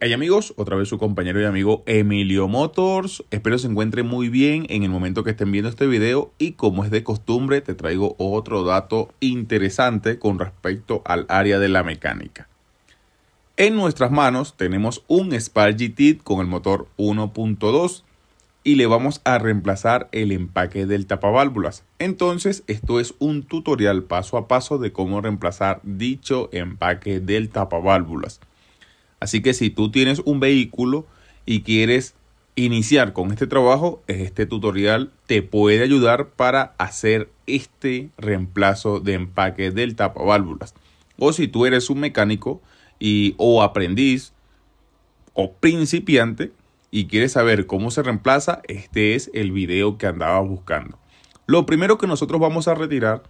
Hey amigos, otra vez su compañero y amigo Emilio Motors. Espero se encuentre muy bien en el momento que estén viendo este video y como es de costumbre te traigo otro dato interesante con respecto al área de la mecánica. En nuestras manos tenemos un Spark GT con el motor 1.2 y le vamos a reemplazar el empaque del tapaválvulas. Entonces esto es un tutorial paso a paso de cómo reemplazar dicho empaque del tapaválvulas. Así que si tú tienes un vehículo y quieres iniciar con este trabajo, este tutorial te puede ayudar para hacer este reemplazo de empaque del tapaválvulas. O si tú eres un mecánico y, o aprendiz o principiante y quieres saber cómo se reemplaza, este es el video que andaba buscando. Lo primero que nosotros vamos a retirar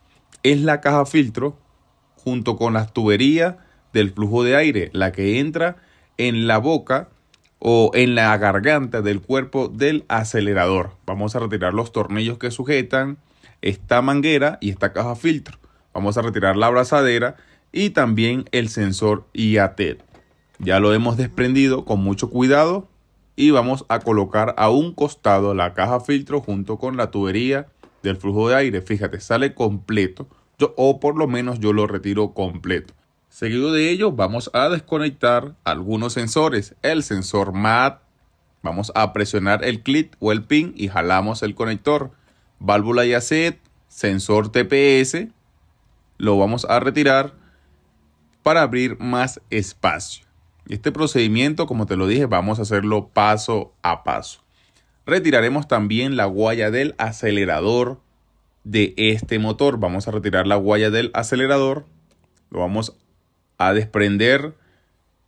es la caja filtro junto con las tuberías del flujo de aire, la que entra en la boca o en la garganta del cuerpo del acelerador. Vamos a retirar los tornillos que sujetan esta manguera y esta caja filtro. Vamos a retirar la abrazadera y también el sensor IAT. Ya lo hemos desprendido con mucho cuidado y vamos a colocar a un costado la caja filtro junto con la tubería del flujo de aire. Fíjate, sale completo o por lo menos yo lo retiro completo. Seguido de ello, vamos a desconectar algunos sensores. El sensor MAT, vamos a presionar el clic o el pin y jalamos el conector. Válvula y acet, sensor TPS, lo vamos a retirar para abrir más espacio. Este procedimiento, como te lo dije, vamos a hacerlo paso a paso. Retiraremos también la guaya del acelerador de este motor. Vamos a retirar la guaya del acelerador. Lo vamos a desprender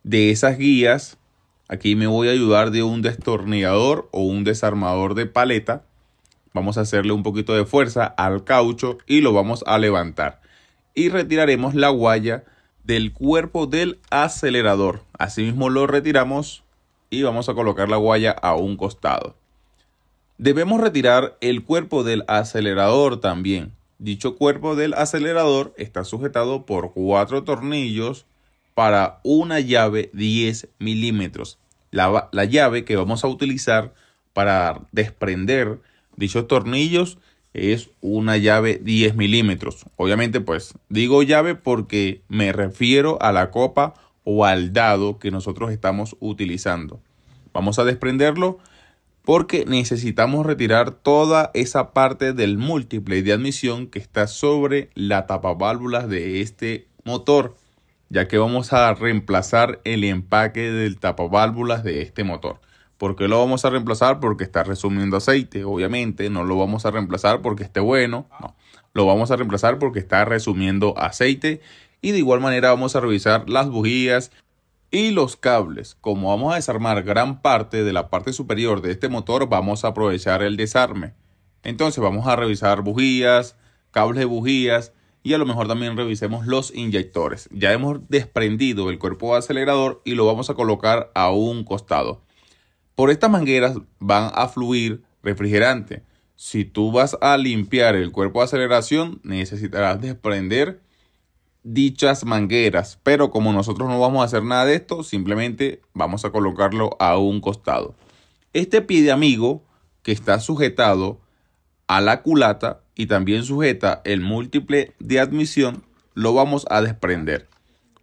de esas guías. Aquí me voy a ayudar de un destornillador o un desarmador de paleta. Vamos a hacerle un poquito de fuerza al caucho y lo vamos a levantar. Y retiraremos la guaya del cuerpo del acelerador. Asimismo lo retiramos y vamos a colocar la guaya a un costado. Debemos retirar el cuerpo del acelerador también. Dicho cuerpo del acelerador está sujetado por cuatro tornillos para una llave 10 milímetros. La, llave que vamos a utilizar para desprender dichos tornillos es una llave 10 milímetros. Obviamente pues digo llave porque me refiero a la copa o al dado que nosotros estamos utilizando. Vamos a desprenderlo porque necesitamos retirar toda esa parte del múltiple de admisión que está sobre la válvulas de este motor, ya que vamos a reemplazar el empaque del válvulas de este motor. ¿Por qué lo vamos a reemplazar? Porque está resumiendo aceite, obviamente. No lo vamos a reemplazar porque esté bueno. No. Lo vamos a reemplazar porque está resumiendo aceite. Y de igual manera vamos a revisar las bujías, y los cables. Como vamos a desarmar gran parte de la parte superior de este motor, vamos a aprovechar el desarme. Entonces vamos a revisar bujías, cables de bujías y a lo mejor también revisemos los inyectores. Ya hemos desprendido el cuerpo acelerador y lo vamos a colocar a un costado. Por estas mangueras van a fluir refrigerante. Si tú vas a limpiar el cuerpo de aceleración, necesitarás desprender dichas mangueras. Pero como nosotros no vamos a hacer nada de esto, simplemente vamos a colocarlo a un costado. Este pie de amigo que está sujetado a la culata y también sujeta el múltiple de admisión, lo vamos a desprender.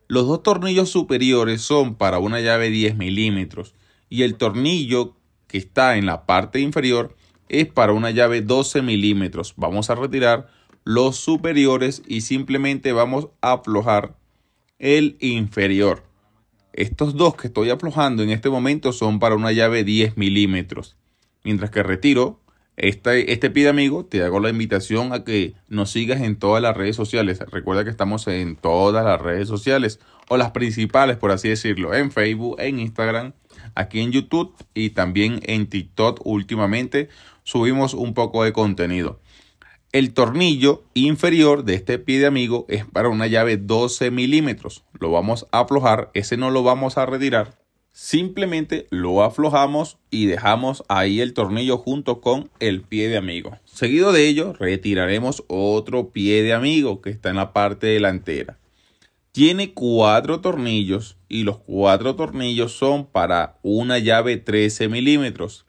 Los dos tornillos superiores son para una llave 10 milímetros y el tornillo que está en la parte inferior es para una llave 12 milímetros. Vamos a retirar los superiores y simplemente vamos a aflojar el inferior. Estos dos que estoy aflojando en este momento son para una llave 10 milímetros. Mientras que retiro este, este pide amigo, te hago la invitación a que nos sigas en todas las redes sociales. Recuerda que estamos en todas las redes sociales o las principales, por así decirlo, en Facebook, en Instagram, aquí en YouTube y también en TikTok últimamente subimos un poco de contenido. El tornillo inferior de este pie de amigo es para una llave 12 milímetros. Lo vamos a aflojar, ese no lo vamos a retirar. Simplemente lo aflojamos y dejamos ahí el tornillo junto con el pie de amigo. Seguido de ello, retiraremos otro pie de amigo que está en la parte delantera. Tiene cuatro tornillos y los cuatro tornillos son para una llave 13 milímetros.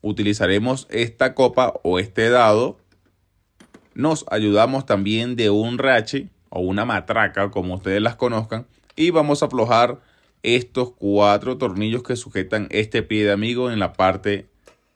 Utilizaremos esta copa o este dado nos ayudamos también de un rache o una matraca, como ustedes las conozcan, y vamos a aflojar estos cuatro tornillos que sujetan este pie de amigo en la parte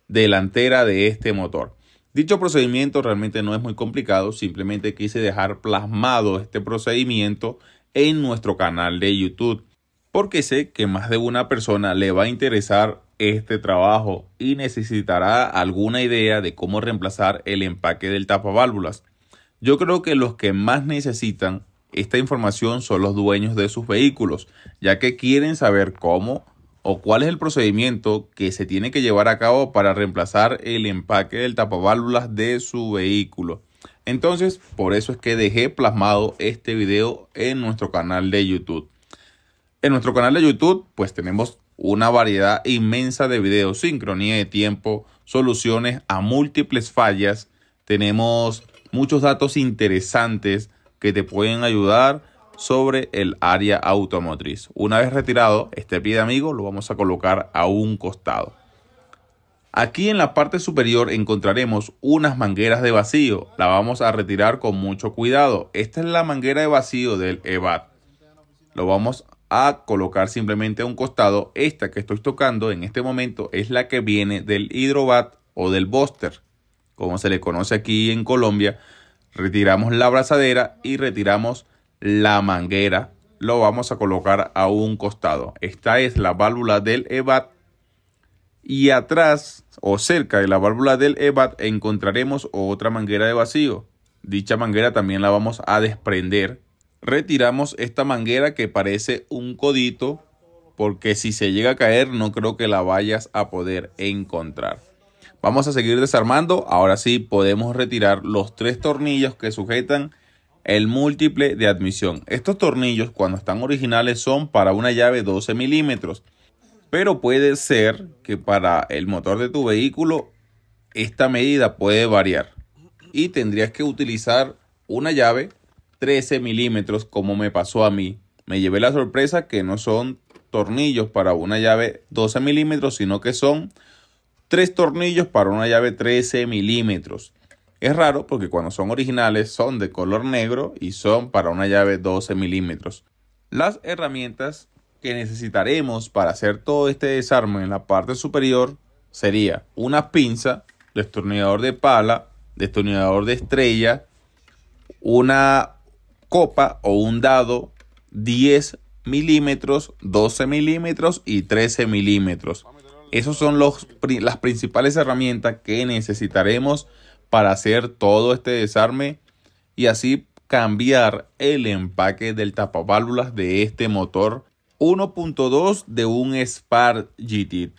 delantera de este motor. Dicho procedimiento realmente no es muy complicado, simplemente quise dejar plasmado este procedimiento en nuestro canal de YouTube, porque sé que más de una persona le va a interesar este trabajo y necesitará alguna idea de cómo reemplazar el empaque del tapaválvulas. Yo creo que los que más necesitan esta información son los dueños de sus vehículos, ya que quieren saber cómo o cuál es el procedimiento que se tiene que llevar a cabo para reemplazar el empaque del tapaválvulas de su vehículo. Entonces, por eso es que dejé plasmado este video en nuestro canal de YouTube. En nuestro canal de YouTube, pues tenemos una variedad inmensa de videos, sincronía de tiempo, soluciones a múltiples fallas. Tenemos muchos datos interesantes que te pueden ayudar sobre el área automotriz. Una vez retirado este pie de amigo, lo vamos a colocar a un costado. Aquí en la parte superior encontraremos unas mangueras de vacío. La vamos a retirar con mucho cuidado. Esta es la manguera de vacío del EVAT. Lo vamos a colocar simplemente a un costado. Esta que estoy tocando en este momento es la que viene del hidrobat o del buster como se le conoce aquí en Colombia. Retiramos la abrazadera y retiramos la manguera. Lo vamos a colocar a un costado. Esta es la válvula del ebat Y atrás o cerca de la válvula del ebat encontraremos otra manguera de vacío. Dicha manguera también la vamos a desprender retiramos esta manguera que parece un codito porque si se llega a caer no creo que la vayas a poder encontrar. Vamos a seguir desarmando. Ahora sí podemos retirar los tres tornillos que sujetan el múltiple de admisión. Estos tornillos cuando están originales son para una llave 12 milímetros. Pero puede ser que para el motor de tu vehículo esta medida puede variar. Y tendrías que utilizar una llave 13 milímetros como me pasó a mí. Me llevé la sorpresa que no son tornillos para una llave 12 milímetros, sino que son tres tornillos para una llave 13 milímetros. Es raro porque cuando son originales son de color negro y son para una llave 12 milímetros. Las herramientas que necesitaremos para hacer todo este desarme en la parte superior sería una pinza, destornillador de pala, destornillador de estrella, una copa o un dado 10 milímetros, 12 milímetros y 13 milímetros. Esas son los, las principales herramientas que necesitaremos para hacer todo este desarme y así cambiar el empaque del tapaválvulas de este motor 1.2 de un Spark GT.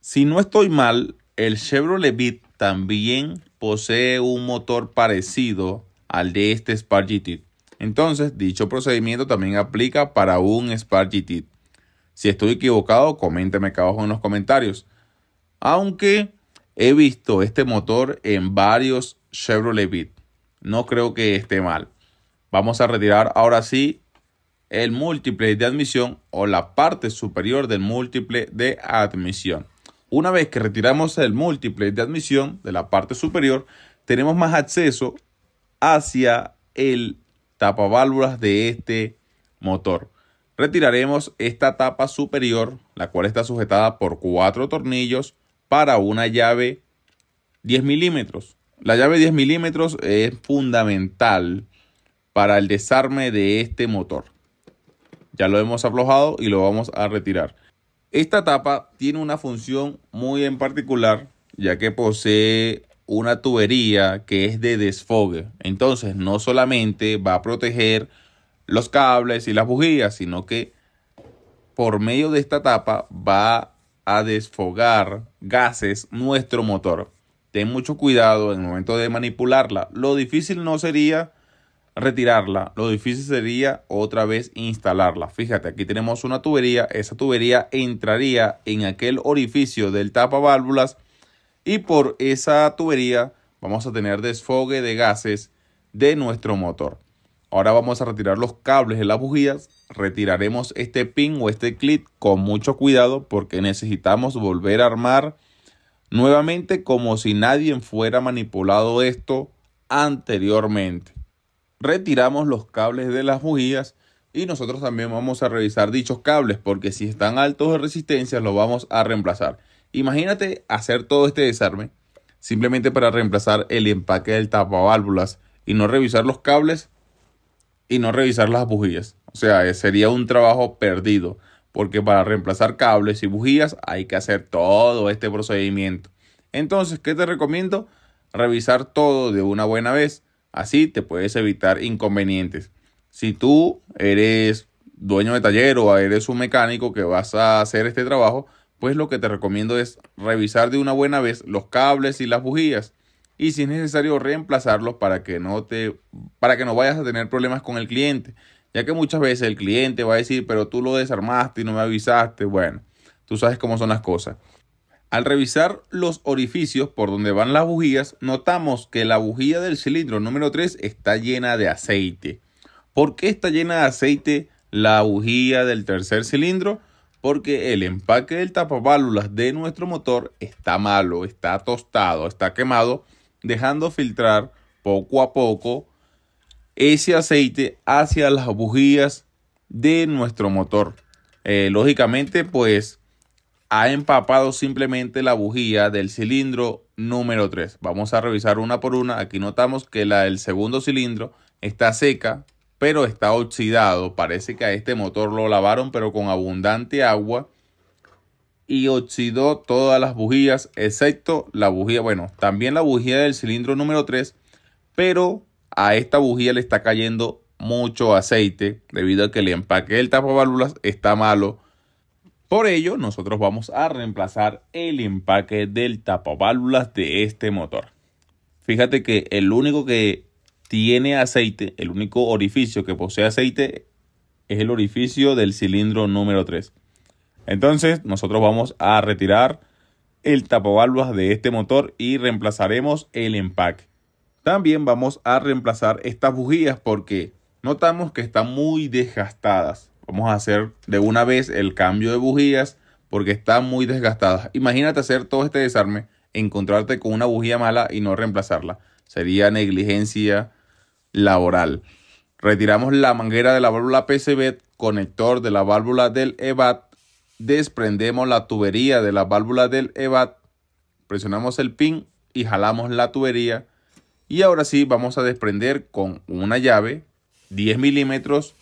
Si no estoy mal, el Chevrolet Beat también posee un motor parecido al de este SparGT. Entonces, dicho procedimiento también aplica para un SparGT. Si estoy equivocado, coménteme acá abajo en los comentarios. Aunque he visto este motor en varios Chevrolet Beat. No creo que esté mal. Vamos a retirar ahora sí el múltiple de admisión o la parte superior del múltiple de admisión. Una vez que retiramos el múltiple de admisión de la parte superior, tenemos más acceso hacia el tapaválvulas de este motor. Retiraremos esta tapa superior, la cual está sujetada por cuatro tornillos para una llave 10 milímetros. La llave 10 milímetros es fundamental para el desarme de este motor. Ya lo hemos aflojado y lo vamos a retirar. Esta tapa tiene una función muy en particular, ya que posee una tubería que es de desfogue. Entonces no solamente va a proteger los cables y las bujías, sino que por medio de esta tapa va a desfogar gases nuestro motor. Ten mucho cuidado en el momento de manipularla. Lo difícil no sería retirarla, lo difícil sería otra vez instalarla. Fíjate, aquí tenemos una tubería, esa tubería entraría en aquel orificio del tapa válvulas y por esa tubería vamos a tener desfogue de gases de nuestro motor. Ahora vamos a retirar los cables de las bujías, retiraremos este pin o este clip con mucho cuidado porque necesitamos volver a armar nuevamente como si nadie fuera manipulado esto anteriormente. Retiramos los cables de las bujías y nosotros también vamos a revisar dichos cables porque si están altos de resistencia los vamos a reemplazar. Imagínate hacer todo este desarme simplemente para reemplazar el empaque del tapaválvulas y no revisar los cables y no revisar las bujías. O sea, eh, sería un trabajo perdido porque para reemplazar cables y bujías hay que hacer todo este procedimiento. Entonces, ¿qué te recomiendo? Revisar todo de una buena vez. Así te puedes evitar inconvenientes. Si tú eres dueño de taller o eres un mecánico que vas a hacer este trabajo, pues lo que te recomiendo es revisar de una buena vez los cables y las bujías y si es necesario reemplazarlos para que no te para que no vayas a tener problemas con el cliente, ya que muchas veces el cliente va a decir, "Pero tú lo desarmaste y no me avisaste." Bueno, tú sabes cómo son las cosas. Al revisar los orificios por donde van las bujías, notamos que la bujía del cilindro número 3 está llena de aceite. ¿Por qué está llena de aceite la bujía del tercer cilindro? porque el empaque del válvulas de nuestro motor está malo, está tostado, está quemado, dejando filtrar poco a poco ese aceite hacia las bujías de nuestro motor. Eh, lógicamente, pues ha empapado simplemente la bujía del cilindro número 3. Vamos a revisar una por una. Aquí notamos que la del segundo cilindro está seca, pero está oxidado. Parece que a este motor lo lavaron, pero con abundante agua. Y oxidó todas las bujías, excepto la bujía, bueno, también la bujía del cilindro número 3, pero a esta bujía le está cayendo mucho aceite debido a que el empaque del válvulas está malo. Por ello, nosotros vamos a reemplazar el empaque del válvulas de este motor. Fíjate que el único que tiene aceite, el único orificio que posee aceite es el orificio del cilindro número 3. Entonces nosotros vamos a retirar el tapavalvas de este motor y reemplazaremos el empaque. También vamos a reemplazar estas bujías porque notamos que están muy desgastadas. Vamos a hacer de una vez el cambio de bujías porque están muy desgastadas. Imagínate hacer todo este desarme, encontrarte con una bujía mala y no reemplazarla. Sería negligencia laboral. Retiramos la manguera de la válvula PCB, conector de la válvula del EVAT, desprendemos la tubería de la válvula del EVAT, presionamos el pin y jalamos la tubería. Y ahora sí vamos a desprender con una llave 10 milímetros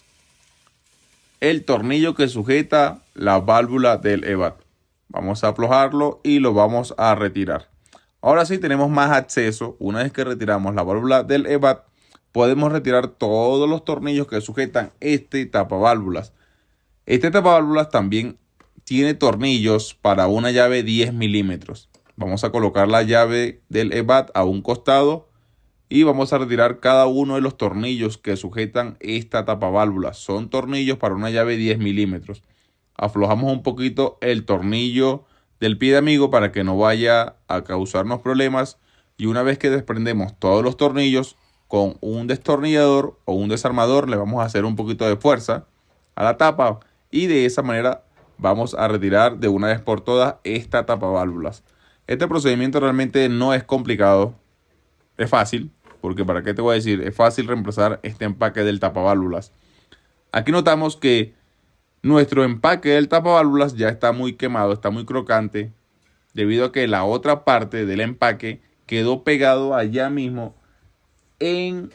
el tornillo que sujeta la válvula del EVAT. Vamos a aflojarlo y lo vamos a retirar. Ahora sí tenemos más acceso. Una vez que retiramos la válvula del EVAT, podemos retirar todos los tornillos que sujetan este válvulas Este válvulas también tiene tornillos para una llave 10 milímetros. Vamos a colocar la llave del EBAT a un costado y vamos a retirar cada uno de los tornillos que sujetan esta tapaválvula. Son tornillos para una llave 10 milímetros. Aflojamos un poquito el tornillo del pie de amigo para que no vaya a causarnos problemas. Y una vez que desprendemos todos los tornillos, con un destornillador o un desarmador le vamos a hacer un poquito de fuerza a la tapa y de esa manera vamos a retirar de una vez por todas esta tapa válvulas. Este procedimiento realmente no es complicado, es fácil, porque para qué te voy a decir, es fácil reemplazar este empaque del tapa válvulas Aquí notamos que nuestro empaque del tapa válvulas ya está muy quemado, está muy crocante, debido a que la otra parte del empaque quedó pegado allá mismo en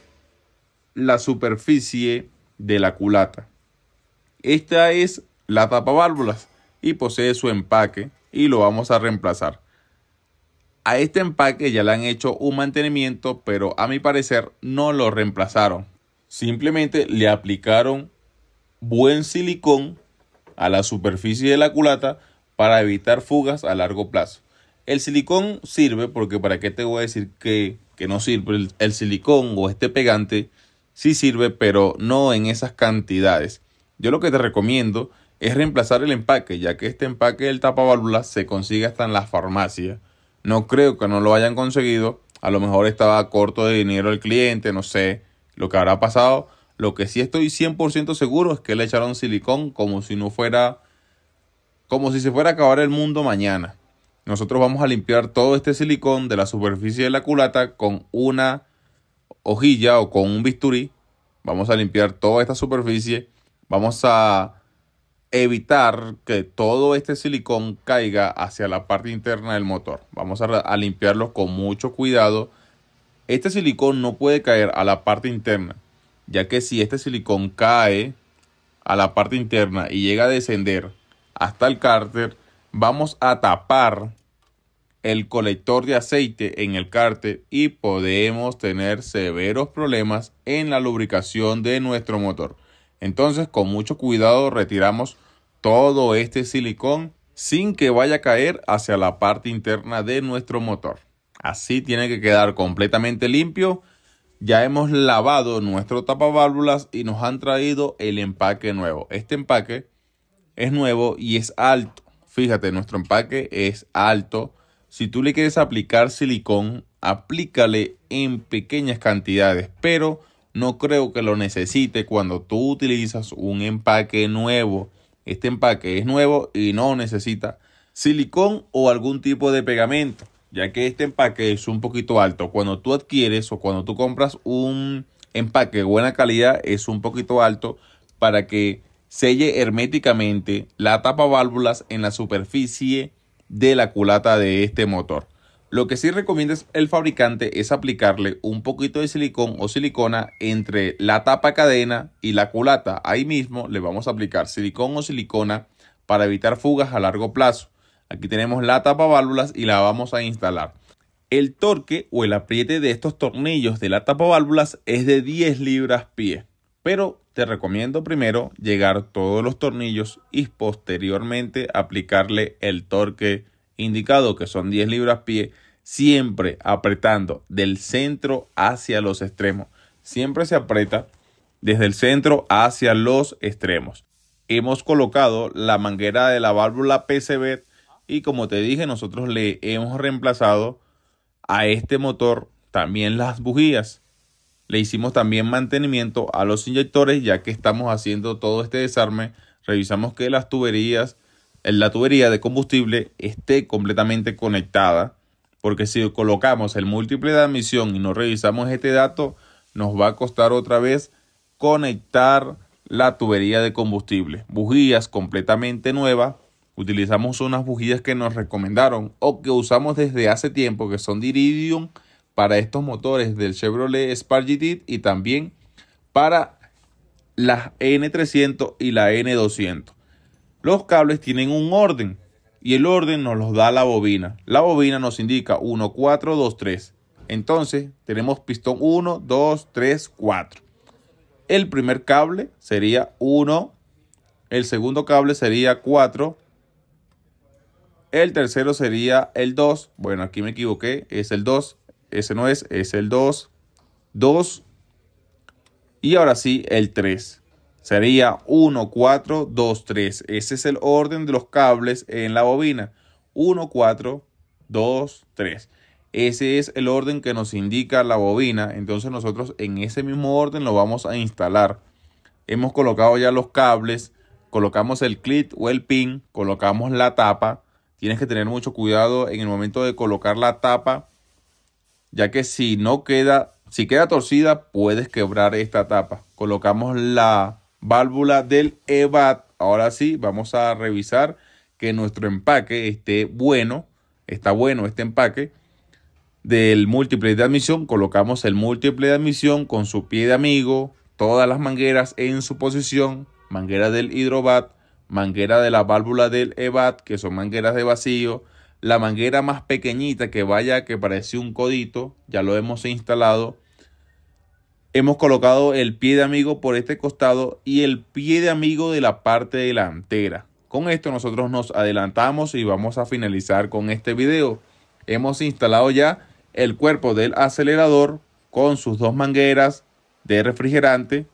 la superficie de la culata. Esta es la tapa válvulas y posee su empaque y lo vamos a reemplazar. A este empaque ya le han hecho un mantenimiento, pero a mi parecer no lo reemplazaron. Simplemente le aplicaron buen silicón a la superficie de la culata para evitar fugas a largo plazo. El silicón sirve porque para qué te voy a decir que que no sirve. El, silicón o este pegante sí sirve, pero no en esas cantidades. Yo lo que te recomiendo es reemplazar el empaque, ya que este empaque del tapa válvula se consigue hasta en la farmacia. No creo que no lo hayan conseguido. A lo mejor estaba corto de dinero el cliente, no sé lo que habrá pasado. Lo que sí estoy 100% seguro es que le echaron silicón como si no fuera, como si se fuera a acabar el mundo mañana nosotros vamos a limpiar todo este silicón de la superficie de la culata con una hojilla o con un bisturí. Vamos a limpiar toda esta superficie. Vamos a evitar que todo este silicón caiga hacia la parte interna del motor. Vamos a, limpiarlo con mucho cuidado. Este silicón no puede caer a la parte interna, ya que si este silicón cae a la parte interna y llega a descender hasta el cárter, vamos a tapar el colector de aceite en el cárter y podemos tener severos problemas en la lubricación de nuestro motor. Entonces con mucho cuidado retiramos todo este silicón sin que vaya a caer hacia la parte interna de nuestro motor. Así tiene que quedar completamente limpio. Ya hemos lavado nuestro tapa válvulas y nos han traído el empaque nuevo. Este empaque es nuevo y es alto Fíjate, nuestro empaque es alto. Si tú le quieres aplicar silicón, aplícale en pequeñas cantidades, pero no creo que lo necesite cuando tú utilizas un empaque nuevo. Este empaque es nuevo y no necesita silicón o algún tipo de pegamento, ya que este empaque es un poquito alto. Cuando tú adquieres o cuando tú compras un empaque de buena calidad, es un poquito alto para que selle herméticamente la tapa válvulas en la superficie de la culata de este motor. Lo que sí recomienda el fabricante es aplicarle un poquito de silicón o silicona entre la tapa cadena y la culata. Ahí mismo le vamos a aplicar silicón o silicona para evitar fugas a largo plazo. Aquí tenemos la tapa válvulas y la vamos a instalar. El torque o el apriete de estos tornillos de la tapa válvulas es de 10 libras pie, pero te recomiendo primero llegar todos los tornillos y posteriormente aplicarle el torque indicado, que son 10 libras pie, siempre apretando del centro hacia los extremos. Siempre se aprieta desde el centro hacia los extremos. Hemos colocado la manguera de la válvula PCB y como te dije, nosotros le hemos reemplazado a este motor también las bujías. Le hicimos también mantenimiento a los inyectores ya que estamos haciendo todo este desarme. Revisamos que las tuberías, la tubería de combustible esté completamente conectada. Porque si colocamos el múltiple de admisión y no revisamos este dato, nos va a costar otra vez conectar la tubería de combustible. Bujías completamente nuevas. Utilizamos unas bujías que nos recomendaron o que usamos desde hace tiempo, que son de para estos motores del Chevrolet Spark y también para las N300 y la N200. Los cables tienen un orden y el orden nos los da la bobina. La bobina nos indica 1, 4, 2, 3. Entonces tenemos pistón 1, 2, 3, 4. El primer cable sería 1, el segundo cable sería 4, el tercero sería el 2, bueno aquí me equivoqué, es el 2, ese no es, es el 2, 2 y ahora sí el 3. Sería 1, 4, 2, 3. Ese es el orden de los cables en la bobina. 1, 4, 2, 3. Ese es el orden que nos indica la bobina. Entonces nosotros en ese mismo orden lo vamos a instalar. Hemos colocado ya los cables, colocamos el clip o el pin, colocamos la tapa. Tienes que tener mucho cuidado en el momento de colocar la tapa ya que si no queda, si queda torcida, puedes quebrar esta tapa. Colocamos la válvula del EVAT. Ahora sí, vamos a revisar que nuestro empaque esté bueno, está bueno este empaque del múltiple de admisión. Colocamos el múltiple de admisión con su pie de amigo, todas las mangueras en su posición, manguera del hidrobat, manguera de la válvula del EVAT, que son mangueras de vacío, la manguera más pequeñita que vaya que parece un codito, ya lo hemos instalado. Hemos colocado el pie de amigo por este costado y el pie de amigo de la parte delantera. Con esto nosotros nos adelantamos y vamos a finalizar con este video. Hemos instalado ya el cuerpo del acelerador con sus dos mangueras de refrigerante.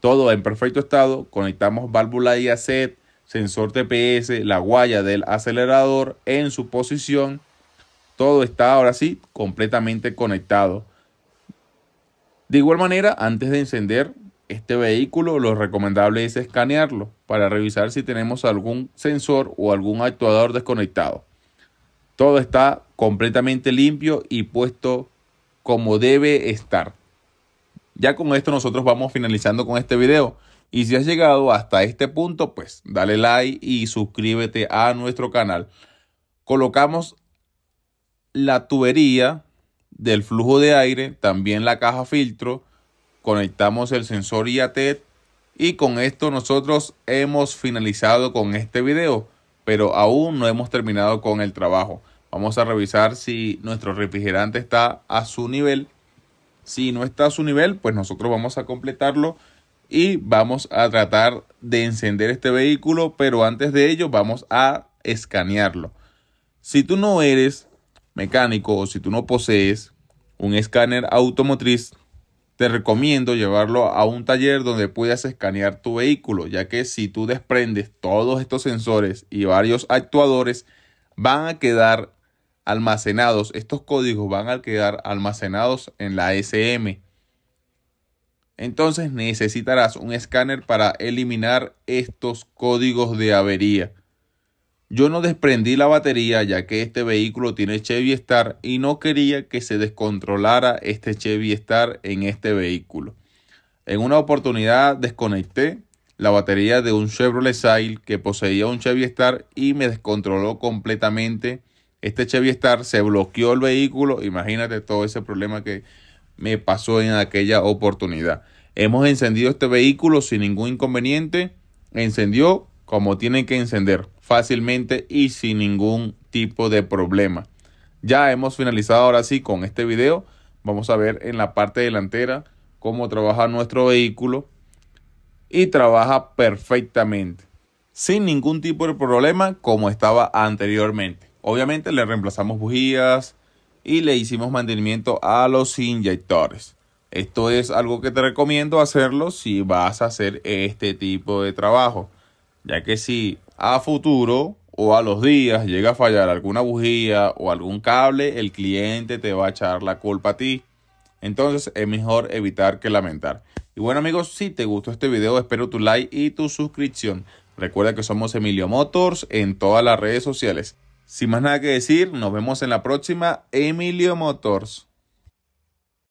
Todo en perfecto estado. Conectamos válvula y sensor TPS, la guaya del acelerador en su posición. Todo está ahora sí completamente conectado. De igual manera, antes de encender este vehículo, lo recomendable es escanearlo para revisar si tenemos algún sensor o algún actuador desconectado. Todo está completamente limpio y puesto como debe estar. Ya con esto nosotros vamos finalizando con este video. Y si has llegado hasta este punto, pues dale like y suscríbete a nuestro canal. Colocamos la tubería del flujo de aire, también la caja filtro, conectamos el sensor IAT y con esto nosotros hemos finalizado con este video, pero aún no hemos terminado con el trabajo. Vamos a revisar si nuestro refrigerante está a su nivel. Si no está a su nivel, pues nosotros vamos a completarlo y vamos a tratar de encender este vehículo, pero antes de ello vamos a escanearlo. Si tú no eres mecánico o si tú no posees un escáner automotriz, te recomiendo llevarlo a un taller donde puedas escanear tu vehículo, ya que si tú desprendes todos estos sensores y varios actuadores, van a quedar almacenados, estos códigos van a quedar almacenados en la SM entonces necesitarás un escáner para eliminar estos códigos de avería. Yo no desprendí la batería ya que este vehículo tiene Chevy Star y no quería que se descontrolara este Chevy Star en este vehículo. En una oportunidad desconecté la batería de un Chevrolet Sail que poseía un Chevy Star y me descontroló completamente. Este Chevy Star se bloqueó el vehículo, imagínate todo ese problema que me pasó en aquella oportunidad. Hemos encendido este vehículo sin ningún inconveniente. Encendió como tiene que encender fácilmente y sin ningún tipo de problema. Ya hemos finalizado ahora sí con este video. Vamos a ver en la parte delantera cómo trabaja nuestro vehículo. Y trabaja perfectamente. Sin ningún tipo de problema como estaba anteriormente. Obviamente le reemplazamos bujías, y le hicimos mantenimiento a los inyectores. Esto es algo que te recomiendo hacerlo si vas a hacer este tipo de trabajo, ya que si a futuro o a los días llega a fallar alguna bujía o algún cable, el cliente te va a echar la culpa a ti. Entonces es mejor evitar que lamentar. Y bueno amigos, si te gustó este video, espero tu like y tu suscripción. Recuerda que somos Emilio Motors en todas las redes sociales. Sin más nada que decir, nos vemos en la próxima. Emilio Motors.